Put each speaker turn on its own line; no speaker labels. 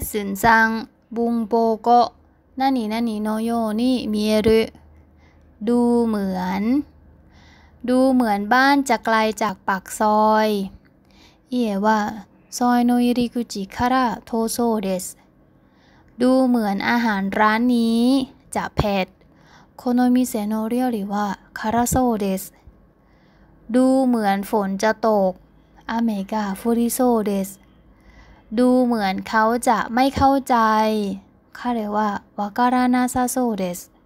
นนนนัังงบุโโก่่ีนッスน3文โนโยนี่มีรึดูเหมือน ดูเหมือนบ้านจะไกลจากปากซอยเอี่ยว่าซอยโนยิริกุจิคาระโทโซเดสดูเหมือนอาหารร้านนี้ จะเผ็ดโคโนมิเซโนเรียหรือว่าคาราโซเดสดูเหมือนฝนจะตกอเมกาฟูริโซเดสดูเหมือนเขาจะไม่เข้าใจ彼はわからなさそうです